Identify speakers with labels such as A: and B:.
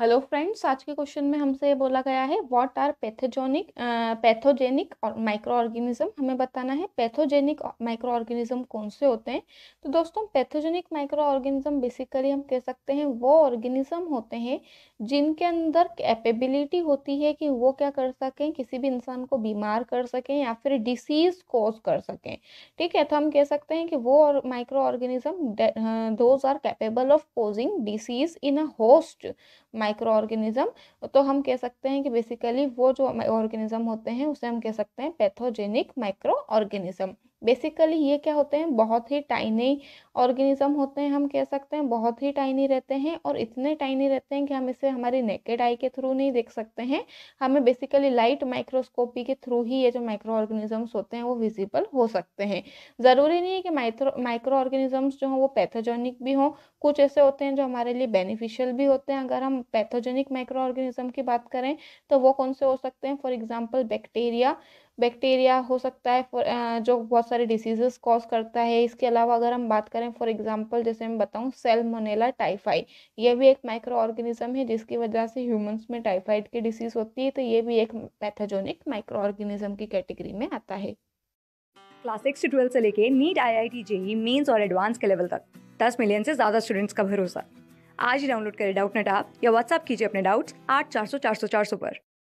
A: hello friends आज के question में हमसे ये बोला गया है व्हाट आर पैथोजोनिक पैथोजेनिक और माइक्रो ऑर्गेनिज्म हमें बताना है पैथोजेनिक माइक्रो ऑर्गेनिज्म कौन से होते हैं तो दोस्तों पैथोजेनिक माइक्रो ऑर्गेनिज्म बेसिकली हम कह सकते हैं वो ऑर्गेनिज्म होते हैं जिनके अंदर कैपेबिलिटी होती है कि वो क्या कर सकें किसी भी इंसान को बीमार कर सकें या फिर डिसीज कोज कर सकें ठीक है तो हम कह सकते हैं कि वो microorganism those are capable of causing disease in a host microorganism तो हम कह सकते हैं कि बेसिकली वो जो ऑर्गेनिज्म होते हैं उसे हम कह सकते हैं पैथोजेनिक माइक्रो ऑर्गेनिज्म बेसिकली ये क्या होते हैं बहुत ही टाइनी ऑर्गेनिज्म होते हैं हम कह सकते हैं बहुत ही टाइनी रहते हैं और इतने टाइनी रहते हैं कि हम इसे हमारी नेकेड आई के थ्रू नहीं देख सकते हैं हमें बेसिकली लाइट माइक्रोस्कोपी के थ्रू ही ये जो माइक्रो ऑर्गेनिजम्स होते हैं वो विजिबल हो सकते हैं ज़रूरी नहीं है कि माइक्रो माइक्रो ऑर्गेनिजम्स जो हों वो पैथोजेनिक भी हों कुछ ऐसे होते हैं जो हमारे लिए बेनिफिशियल भी होते हैं अगर हम पैथोजेनिक माइक्रो ऑर्गेनिज्म की बात करें तो वो कौन से हो सकते हैं फॉर एग्जाम्पल बैक्टीरिया बैक्टीरिया हो सकता है फॉर जो बहुत सारे डिसीजेस कॉज करता है इसके अलावा अगर हम बात करें फॉर एग्जांपल जैसे मैं बताऊं सेलमोनेला टाइफाइड ये भी एक माइक्रो ऑर्गेनिज्म है जिसकी वजह से ह्यूमंस में टाइफाइड की डिसीज़ होती है तो ये भी एक पैथोजोनिक माइक्रो ऑर्गेनिज्म की कैटेगरी में आता है
B: क्लास सिक्स से ट्वेल्थ से लेके NEET I I T JEE Mains और एडवांस के लेवल तक दस मिलियन से ज़्यादा स्टूडेंट्स का भरोसा आज ही डाउनलोड करें डाउट नेट आप या व्हाट्सअप कीजिए अपने डाउट्स आठ चार सौ चार सौ चार सौ पर